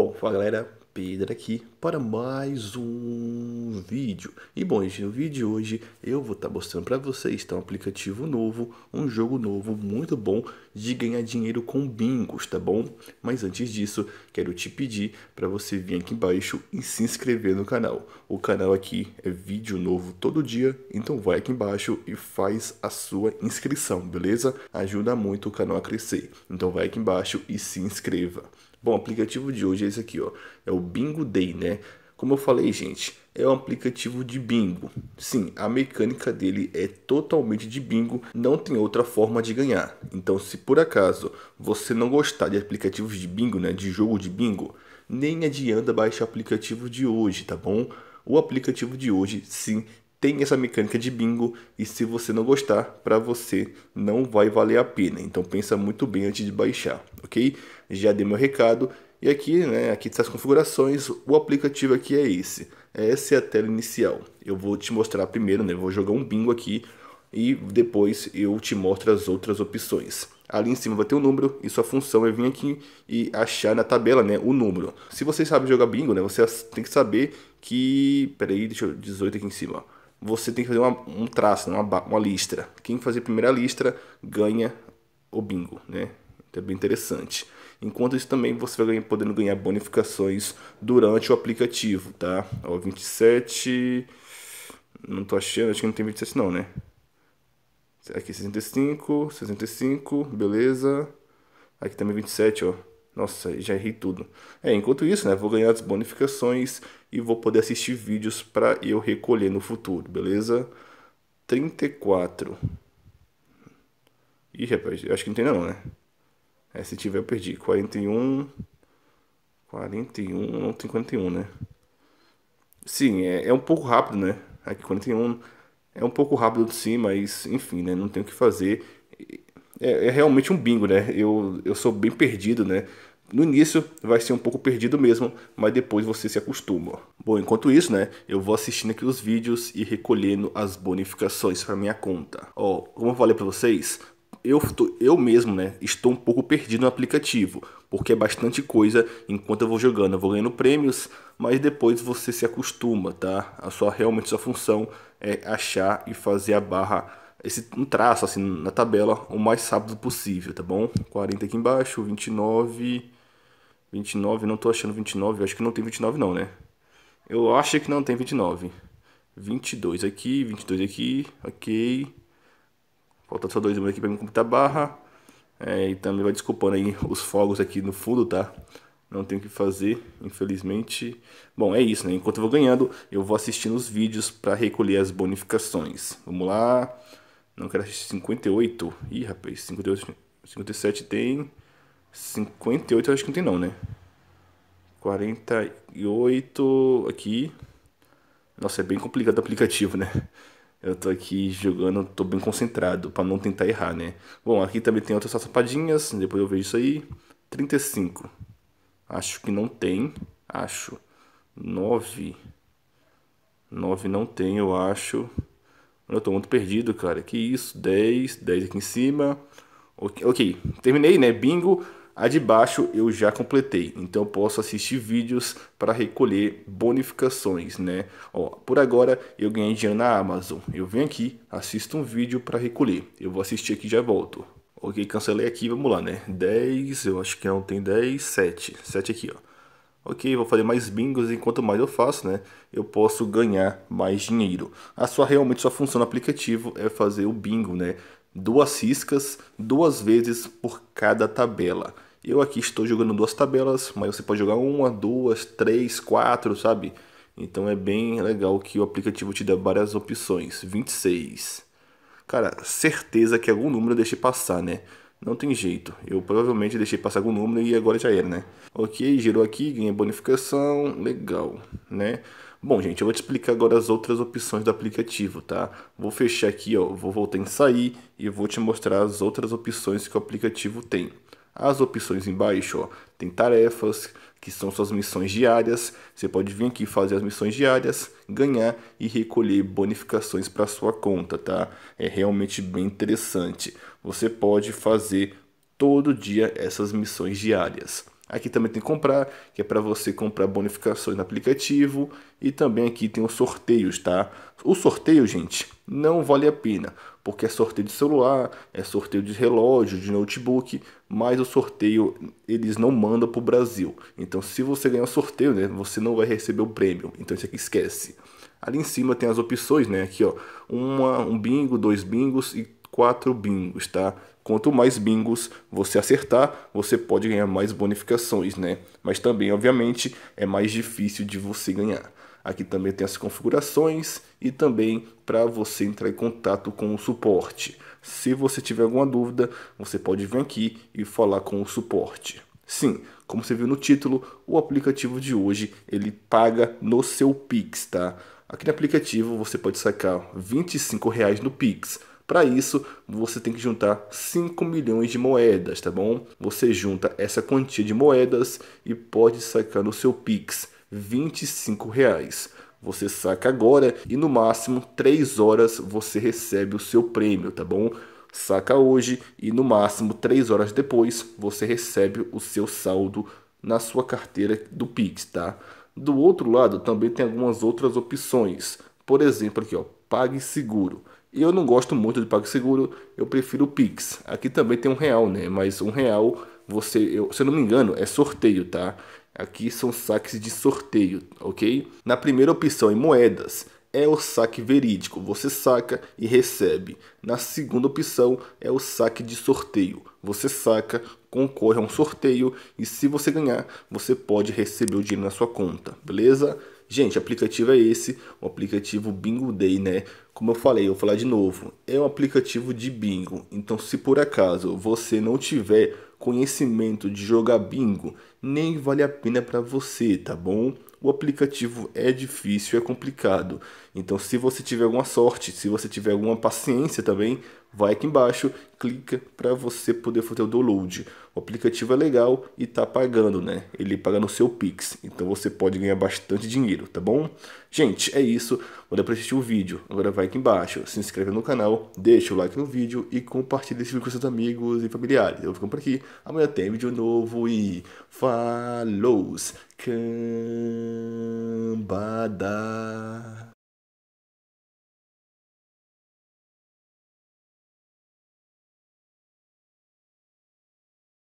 Bom, fala galera, Pedro aqui para mais um vídeo. E bom, gente, no vídeo de hoje eu vou estar tá mostrando para vocês tá, um aplicativo novo, um jogo novo muito bom de ganhar dinheiro com bingos, tá bom? Mas antes disso, quero te pedir para você vir aqui embaixo e se inscrever no canal. O canal aqui é vídeo novo todo dia, então vai aqui embaixo e faz a sua inscrição, beleza? Ajuda muito o canal a crescer. Então vai aqui embaixo e se inscreva. Bom, o aplicativo de hoje é esse aqui, ó. É o Bingo Day, né? Como eu falei, gente, é um aplicativo de bingo. Sim, a mecânica dele é totalmente de bingo, não tem outra forma de ganhar. Então, se por acaso você não gostar de aplicativos de bingo, né, de jogo de bingo, nem adianta baixar o aplicativo de hoje, tá bom? O aplicativo de hoje, sim, tem essa mecânica de bingo e se você não gostar, para você não vai valer a pena. Então pensa muito bem antes de baixar, ok? Já dei meu recado e aqui, né, aqui das tá configurações, o aplicativo aqui é esse. Essa é a tela inicial. Eu vou te mostrar primeiro, né, vou jogar um bingo aqui e depois eu te mostro as outras opções. Ali em cima vai ter um número e sua função é vir aqui e achar na tabela, né, o número. Se você sabe jogar bingo, né, você tem que saber que, peraí, deixa eu 18 aqui em cima, ó você tem que fazer uma, um traço, né, uma, uma listra. Quem fazer a primeira listra ganha o bingo, né? Então é bem interessante. Enquanto isso também você vai ganhar, podendo ganhar bonificações durante o aplicativo, tá? Ó, 27... Não tô achando, acho que não tem 27 não, né? Aqui 65, 65, beleza. Aqui também 27, ó. Nossa, já errei tudo. É, enquanto isso, né, vou ganhar as bonificações e vou poder assistir vídeos para eu recolher no futuro, beleza? 34. Ih, rapaz, acho que não tem não, né? É, se tiver eu perdi. 41... 41, não tem 41, né? Sim, é, é um pouco rápido, né? Aqui 41 é um pouco rápido sim, mas enfim, né? Não tem o que fazer. É, é realmente um bingo, né? Eu, eu sou bem perdido, né? no início vai ser um pouco perdido mesmo, mas depois você se acostuma. Bom, enquanto isso, né, eu vou assistindo aqui os vídeos e recolhendo as bonificações para minha conta. Ó, como eu falei para vocês, eu, tô, eu mesmo, né, estou um pouco perdido no aplicativo, porque é bastante coisa enquanto eu vou jogando, eu vou ganhando prêmios, mas depois você se acostuma, tá? A sua realmente sua função é achar e fazer a barra esse um traço assim na tabela o mais rápido possível, tá bom? 40 aqui embaixo, 29 29, não tô achando 29. acho que não tem 29 não, né? Eu acho que não tem 29. 22 aqui, 22 aqui, ok. Falta só dois números aqui pra me computar barra. É, e também vai desculpando aí os fogos aqui no fundo, tá? Não tem o que fazer, infelizmente. Bom, é isso, né? Enquanto eu vou ganhando, eu vou assistindo os vídeos para recolher as bonificações. Vamos lá. Não quero assistir 58. Ih, rapaz, 58, 57 tem. 58 eu acho que não tem não, né? 48 aqui. Nossa, é bem complicado o aplicativo, né? Eu tô aqui jogando, tô bem concentrado para não tentar errar, né? Bom, aqui também tem outras sapadinhas, depois eu vejo isso aí. 35. Acho que não tem, acho. 9. 9 não tem, eu acho. Eu tô muito perdido, cara. Que isso? 10, 10 aqui em cima. Ok, okay. terminei, né? Bingo. A de baixo eu já completei, então posso assistir vídeos para recolher bonificações, né? Ó, por agora eu ganhei dinheiro na Amazon. Eu venho aqui, assisto um vídeo para recolher. Eu vou assistir aqui e já volto. Ok, cancelei aqui, vamos lá, né? 10, eu acho que não tem 10, 7. 7 aqui, ó. Ok, vou fazer mais bingos e quanto mais eu faço, né, eu posso ganhar mais dinheiro. A sua realmente sua função no aplicativo é fazer o bingo, né? Duas ciscas, duas vezes por cada tabela. Eu aqui estou jogando duas tabelas, mas você pode jogar uma, duas, três, quatro, sabe? Então é bem legal que o aplicativo te dê várias opções. 26. Cara, certeza que algum número eu deixei passar, né? Não tem jeito. Eu provavelmente deixei passar algum número e agora já era, né? Ok, girou aqui, ganha bonificação. Legal, né? Bom, gente, eu vou te explicar agora as outras opções do aplicativo, tá? Vou fechar aqui, ó. Vou voltar em sair e vou te mostrar as outras opções que o aplicativo tem as opções embaixo. Ó. Tem tarefas, que são suas missões diárias. Você pode vir aqui fazer as missões diárias, ganhar e recolher bonificações para sua conta, tá? É realmente bem interessante. Você pode fazer todo dia essas missões diárias. Aqui também tem comprar, que é para você comprar bonificações no aplicativo. E também aqui tem os sorteios, tá? O sorteio, gente, não vale a pena, porque é sorteio de celular, é sorteio de relógio, de notebook, mas o sorteio eles não mandam para o Brasil. Então, se você ganhar o sorteio, né, você não vai receber o prêmio. Então, isso aqui é esquece. Ali em cima tem as opções, né? Aqui, ó, uma, um bingo, dois bingos e quatro bingos, tá? Quanto mais bingos você acertar, você pode ganhar mais bonificações, né? Mas também, obviamente, é mais difícil de você ganhar. Aqui também tem as configurações e também para você entrar em contato com o suporte. Se você tiver alguma dúvida, você pode vir aqui e falar com o suporte. Sim, como você viu no título, o aplicativo de hoje ele paga no seu Pix, tá? Aqui no aplicativo você pode sacar R$ no Pix para isso, você tem que juntar 5 milhões de moedas, tá bom? Você junta essa quantia de moedas e pode sacar no seu Pix 25 reais. Você saca agora e no máximo 3 horas você recebe o seu prêmio, tá bom? Saca hoje e no máximo 3 horas depois você recebe o seu saldo na sua carteira do Pix, tá? Do outro lado também tem algumas outras opções. Por exemplo, aqui, ó, PagSeguro. seguro e eu não gosto muito de PagSeguro, eu prefiro o Pix. Aqui também tem um real, né? Mas um real, você, eu, se eu não me engano, é sorteio, tá? Aqui são saques de sorteio, ok? Na primeira opção, em moedas, é o saque verídico, você saca e recebe. Na segunda opção é o saque de sorteio, você saca, concorre a um sorteio e se você ganhar, você pode receber o dinheiro na sua conta, beleza? Gente, aplicativo é esse, o aplicativo Bingo Day, né? Como eu falei, eu vou falar de novo, é um aplicativo de bingo. Então, se por acaso você não tiver conhecimento de jogar bingo, nem vale a pena para você, tá bom? o aplicativo é difícil, é complicado. Então, se você tiver alguma sorte, se você tiver alguma paciência também, vai aqui embaixo, clica para você poder fazer o download. O aplicativo é legal e tá pagando, né? Ele paga no seu Pix, então você pode ganhar bastante dinheiro, tá bom? Gente, é isso. Valeu para assistir o vídeo. Agora vai aqui embaixo, se inscreve no canal, deixa o like no vídeo e compartilha esse vídeo com seus amigos e familiares. Eu vou ficando por aqui. Amanhã tem vídeo novo e falou! Can lambada.